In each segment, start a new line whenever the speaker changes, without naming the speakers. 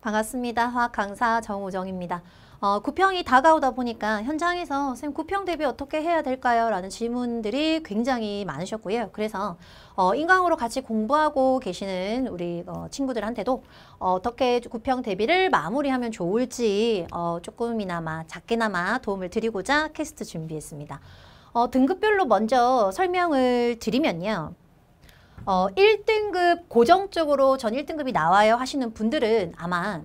반갑습니다. 화학 강사 정우정입니다. 어, 구평이 다가오다 보니까 현장에서 쌤 구평 대비 어떻게 해야 될까요? 라는 질문들이 굉장히 많으셨고요. 그래서 어, 인강으로 같이 공부하고 계시는 우리 어, 친구들한테도 어, 떻게 구평 대비를 마무리하면 좋을지 어, 조금이나마 작게나마 도움을 드리고자 캐스트 준비했습니다. 어, 등급별로 먼저 설명을 드리면요. 어, 1등급 고정적으로 전 1등급이 나와요 하시는 분들은 아마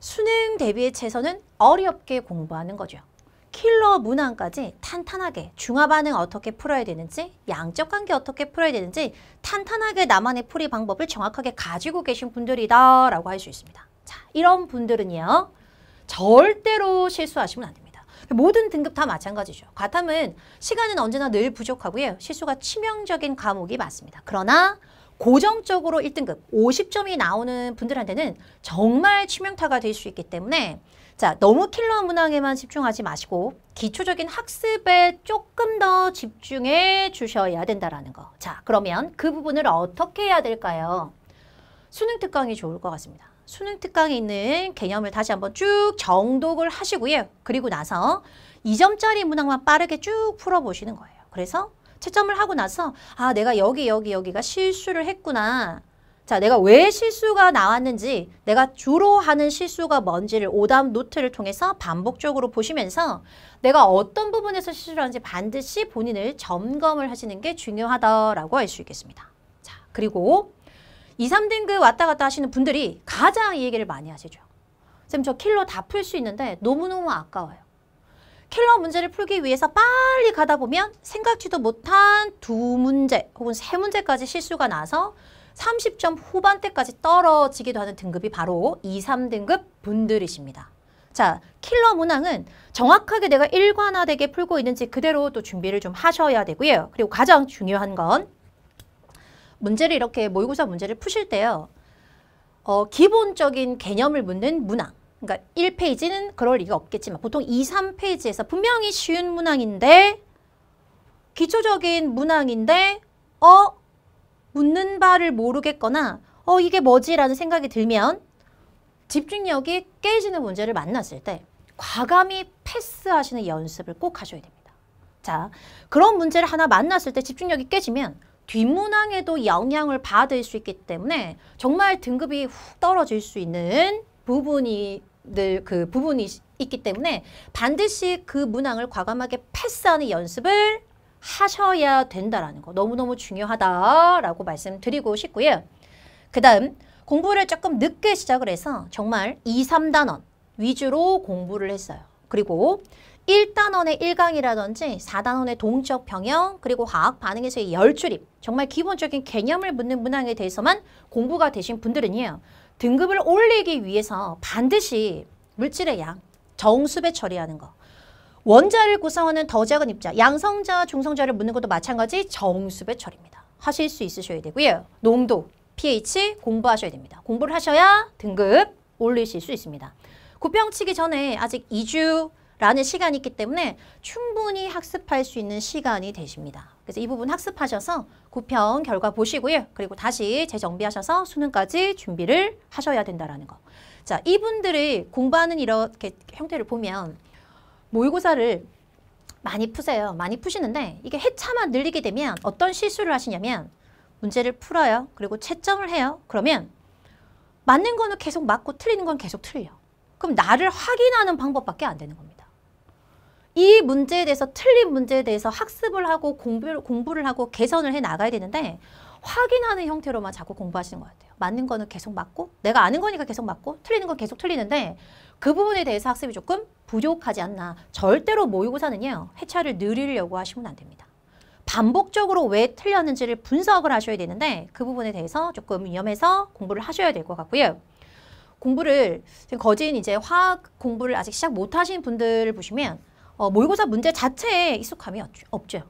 수능 대비해서는 어렵게 공부하는 거죠. 킬러 문항까지 탄탄하게 중화반응 어떻게 풀어야 되는지 양적 관계 어떻게 풀어야 되는지 탄탄하게 나만의 풀이 방법을 정확하게 가지고 계신 분들이다 라고 할 수 있습니다. 자 이런 분들은요 절대로 실수하시면 안 됩니다. 모든 등급 다 마찬가지죠. 과탐은 시간은 언제나 늘 부족하고요. 실수가 치명적인 과목이 많습니다 그러나 고정적으로 1등급 50점이 나오는 분들한테는 정말 치명타가 될 수 있기 때문에 자 너무 킬러 문항에만 집중하지 마시고 기초적인 학습에 조금 더 집중해 주셔야 된다라는 거. 자 그러면 그 부분을 어떻게 해야 될까요? 수능 특강이 좋을 것 같습니다. 수능 특강에 있는 개념을 다시 한번 쭉 정독을 하시고요. 그리고 나서 이점짜리 문항만 빠르게 쭉 풀어보시는 거예요. 그래서 채점을 하고 나서 아 내가 여기 여기 여기가 실수를 했구나. 자 내가 왜 실수가 나왔는지 내가 주로 하는 실수가 뭔지를 오답 노트를 통해서 반복적으로 보시면서 내가 어떤 부분에서 실수를 하는지 반드시 본인을 점검을 하시는 게 중요하다라고 할 수 있겠습니다. 자 그리고 2, 3등급 왔다 갔다 하시는 분들이 가장 이 얘기를 많이 하시죠. 쌤, 저 킬러 다 풀 수 있는데 너무너무 아까워요. 킬러 문제를 풀기 위해서 빨리 가다 보면 생각지도 못한 두 문제 혹은 세 문제까지 실수가 나서 30점 후반대까지 떨어지기도 하는 등급이 바로 2, 3등급 분들이십니다. 자, 킬러 문항은 정확하게 내가 일관화되게 풀고 있는지 그대로 또 준비를 좀 하셔야 되고요. 그리고 가장 중요한 건 문제를 이렇게 모의고사 문제를 푸실 때요. 어, 기본적인 개념을 묻는 문항. 그러니까 1페이지는 그럴 리가 없겠지만 보통 2, 3페이지에서 분명히 쉬운 문항인데 기초적인 문항인데 어? 묻는 바를 모르겠거나 어 이게 뭐지? 라는 생각이 들면 집중력이 깨지는 문제를 만났을 때 과감히 패스하시는 연습을 꼭 하셔야 됩니다. 자, 그런 문제를 하나 만났을 때 집중력이 깨지면 뒷문항에도 영향을 받을 수 있기 때문에 정말 등급이 훅 떨어질 수 있는 부분이 늘그 부분이 있기 때문에 반드시 그 문항을 과감하게 패스하는 연습을 하셔야 된다라는 거 너무너무 중요하다라고 말씀드리고 싶고요. 그 다음 공부를 조금 늦게 시작을 해서 정말 2, 3단원 위주로 공부를 했어요. 그리고 1단원의 1강이라든지 4단원의 동적 병형 그리고 화학 반응에서의 열출입 정말 기본적인 개념을 묻는 문항에 대해서만 공부가 되신 분들은요. 등급을 올리기 위해서 반드시 물질의 양, 정수배 처리하는 거 원자를 구성하는 더 작은 입자, 양성자, 중성자를 묻는 것도 마찬가지 정수배 처리입니다. 하실 수 있으셔야 되고요. 농도, pH 공부하셔야 됩니다. 공부를 하셔야 등급 올리실 수 있습니다. 고평 치기 전에 아직 2주 라는 시간이 있기 때문에 충분히 학습할 수 있는 시간이 되십니다. 그래서 이 부분 학습하셔서 구평 결과 보시고요. 그리고 다시 재정비하셔서 수능까지 준비를 하셔야 된다라는 거. 자, 이분들이 공부하는 이렇게 형태를 보면 모의고사를 많이 푸세요. 많이 푸시는데 이게 해차만 늘리게 되면 어떤 실수를 하시냐면 문제를 풀어요. 그리고 채점을 해요. 그러면 맞는 거는 계속 맞고 틀리는 건 계속 틀려. 그럼 나를 확인하는 방법밖에 안 되는 겁니다. 이 문제에 대해서 틀린 문제에 대해서 학습을 하고 공부 공부를 하고 개선을 해 나가야 되는데 확인하는 형태로만 자꾸 공부하시는 것 같아요. 맞는 거는 계속 맞고 내가 아는 거니까 계속 맞고 틀리는 건 계속 틀리는데 그 부분에 대해서 학습이 조금 부족하지 않나 절대로 모의고사는요. 회차를 늘리려고 하시면 안 됩니다. 반복적으로 왜 틀렸는지를 분석을 하셔야 되는데 그 부분에 대해서 조금 위험해서 공부를 하셔야 될 것 같고요. 공부를 지금 거진 이제 화학 공부를 아직 시작 못 하신 분들을 보시면 어, 모의고사 문제 자체에 익숙함이 없죠.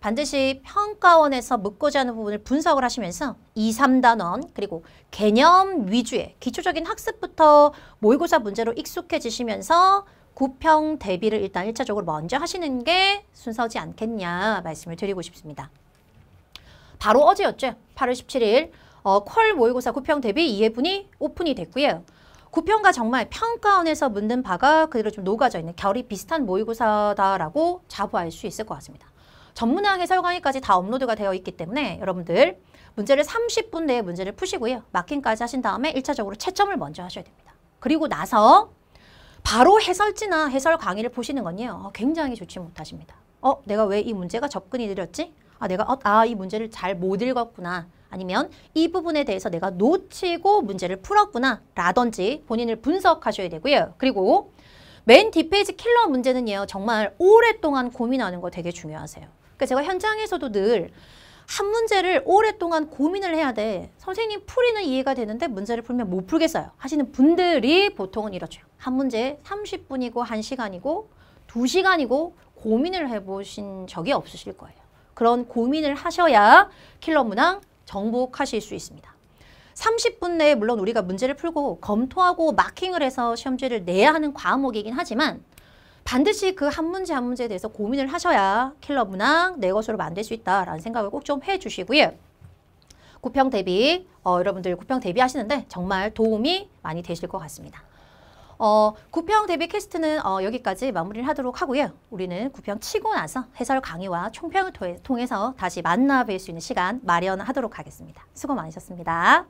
반드시 평가원에서 묻고자 하는 부분을 분석을 하시면서 2, 3단원 그리고 개념 위주의 기초적인 학습부터 모의고사 문제로 익숙해지시면서 구평 대비를 일단 1차적으로 먼저 하시는 게 순서지 않겠냐 말씀을 드리고 싶습니다. 바로 어제였죠. 8월 17일 어, 퀄 모의고사 구평 대비 2회분이 오픈이 됐고요. 구평과 정말 평가원에서 묻는 바가 그대로 좀 녹아져 있는 결이 비슷한 모의고사다라고 자부할 수 있을 것 같습니다. 전문항 의 해설강의까지 다 업로드가 되어 있기 때문에 여러분들 문제를 30분 내에 문제를 푸시고요. 마킹까지 하신 다음에 1차적으로 채점을 먼저 하셔야 됩니다. 그리고 나서 바로 해설지나 해설 강의를 보시는 건요. 어, 굉장히 좋지 못하십니다. 어, 내가 왜 이 문제가 접근이 느렸지? 아, 내가 어, 아, 이 문제를 잘 못 읽었구나. 아니면 이 부분에 대해서 내가 놓치고 문제를 풀었구나 라든지 본인을 분석하셔야 되고요. 그리고 맨 뒷페이지 킬러 문제는요. 정말 오랫동안 고민하는 거 되게 중요하세요. 그러니까 제가 현장에서도 늘 한 문제를 오랫동안 고민을 해야 돼. 선생님 풀이는 이해가 되는데 문제를 풀면 못 풀겠어요. 하시는 분들이 보통은 이렇죠. 한 문제 30분이고 1시간이고 2시간이고 고민을 해보신 적이 없으실 거예요. 그런 고민을 하셔야 킬러 문항 정복하실 수 있습니다. 30분 내에 물론 우리가 문제를 풀고 검토하고 마킹을 해서 시험지를 내야 하는 과목이긴 하지만 반드시 그 한 문제 한 문제에 대해서 고민을 하셔야 킬러 문항 내 것으로 만들 수 있다라는 생각을 꼭 좀 해주시고요. 구평 대비, 어, 여러분들 구평 대비하시는데 정말 도움이 많이 되실 것 같습니다. 어, 구평 대비 캐스트는 어, 여기까지 마무리를 하도록 하고요. 우리는 구평 치고 나서 해설 강의와 총평을 통해서 다시 만나 뵐 수 있는 시간 마련하도록 하겠습니다. 수고 많으셨습니다.